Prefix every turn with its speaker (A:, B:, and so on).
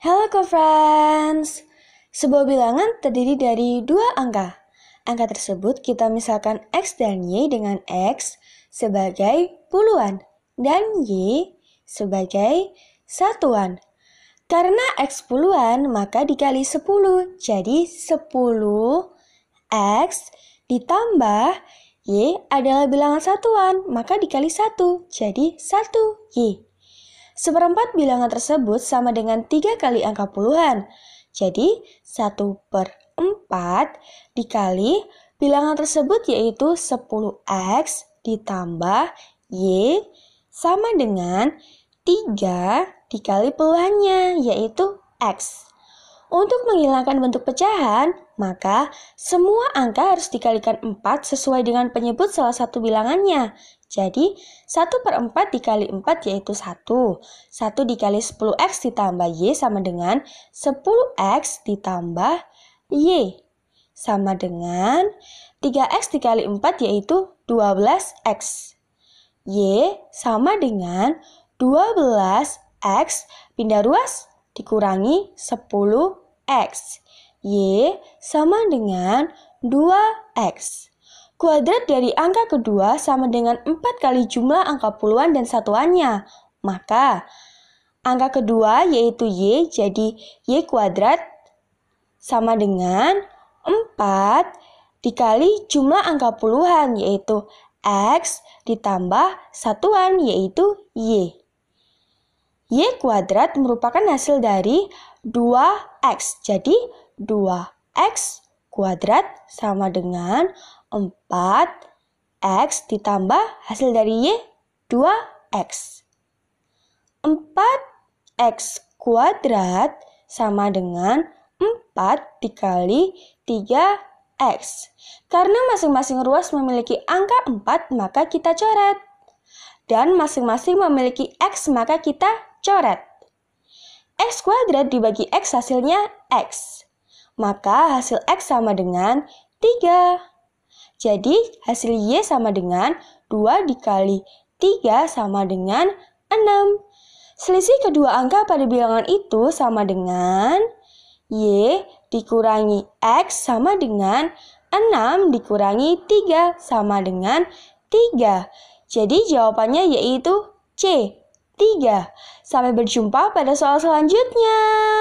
A: Hello, co-friends! Sebuah bilangan terdiri dari dua angka. Angka tersebut kita misalkan X dan Y dengan X sebagai puluhan dan Y sebagai satuan. Karena X puluhan, maka dikali sepuluh jadi sepuluh X ditambah Y adalah bilangan satuan, maka dikali satu jadi satu Y. Seperempat bilangan tersebut sama dengan tiga kali angka puluhan. Jadi, 1 per 4 dikali bilangan tersebut yaitu 10x ditambah y sama dengan 3 dikali puluhannya yaitu x. Untuk menghilangkan bentuk pecahan, maka semua angka harus dikalikan 4 sesuai dengan penyebut salah satu bilangannya. Jadi, 1 per 4 dikali 4 yaitu 1. 1 dikali 10x ditambah Y sama dengan 10x ditambah Y. Sama dengan 3x dikali 4 yaitu 12x. Y sama dengan 12x pindah ruas dikurangi 10 X. Y sama dengan 2X. Kuadrat dari angka kedua sama dengan 4 kali jumlah angka puluhan dan satuannya. Maka, angka kedua yaitu Y jadi Y kuadrat sama dengan 4 dikali jumlah angka puluhan yaitu X ditambah satuan yaitu Y. Y kuadrat merupakan hasil dari 2X. Jadi 2X kuadrat sama dengan 4X ditambah hasil dari Y 2X. 4X kuadrat sama dengan 4 dikali 3X. Karena masing-masing ruas memiliki angka 4, maka kita coret. Dan masing-masing memiliki X, maka kita coret. X kuadrat dibagi X hasilnya X. Maka hasil X sama dengan 3. Jadi hasil Y sama dengan 2 dikali 3 sama dengan 6. Selisih kedua angka pada bilangan itu sama dengan Y dikurangi X sama dengan 6 dikurangi 3 sama dengan 3. Jadi jawabannya yaitu C. 3. Sampai berjumpa pada soal selanjutnya.